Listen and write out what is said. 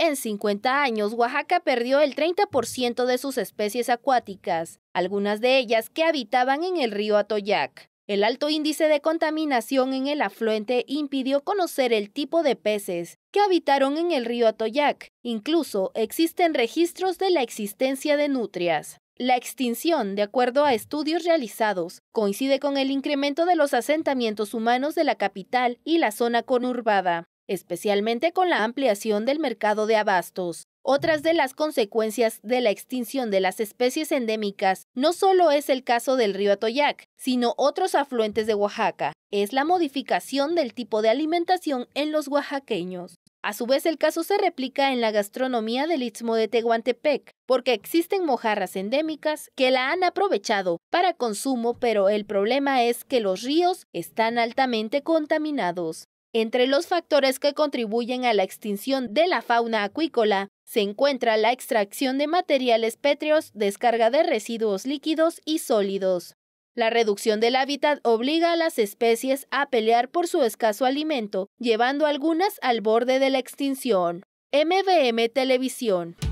en 50 años, Oaxaca perdió el 30% de sus especies acuáticas, algunas de ellas que habitaban en el río Atoyac. El alto índice de contaminación en el afluente impidió conocer el tipo de peces que habitaron en el río Atoyac. Incluso existen registros de la existencia de nutrias. La extinción, de acuerdo a estudios realizados, coincide con el incremento de los asentamientos humanos de la capital y la zona conurbada especialmente con la ampliación del mercado de abastos. Otras de las consecuencias de la extinción de las especies endémicas no solo es el caso del río Atoyac, sino otros afluentes de Oaxaca, es la modificación del tipo de alimentación en los oaxaqueños. A su vez, el caso se replica en la gastronomía del Istmo de Tehuantepec, porque existen mojarras endémicas que la han aprovechado para consumo, pero el problema es que los ríos están altamente contaminados. Entre los factores que contribuyen a la extinción de la fauna acuícola se encuentra la extracción de materiales pétreos, descarga de residuos líquidos y sólidos. La reducción del hábitat obliga a las especies a pelear por su escaso alimento, llevando algunas al borde de la extinción. MVM Televisión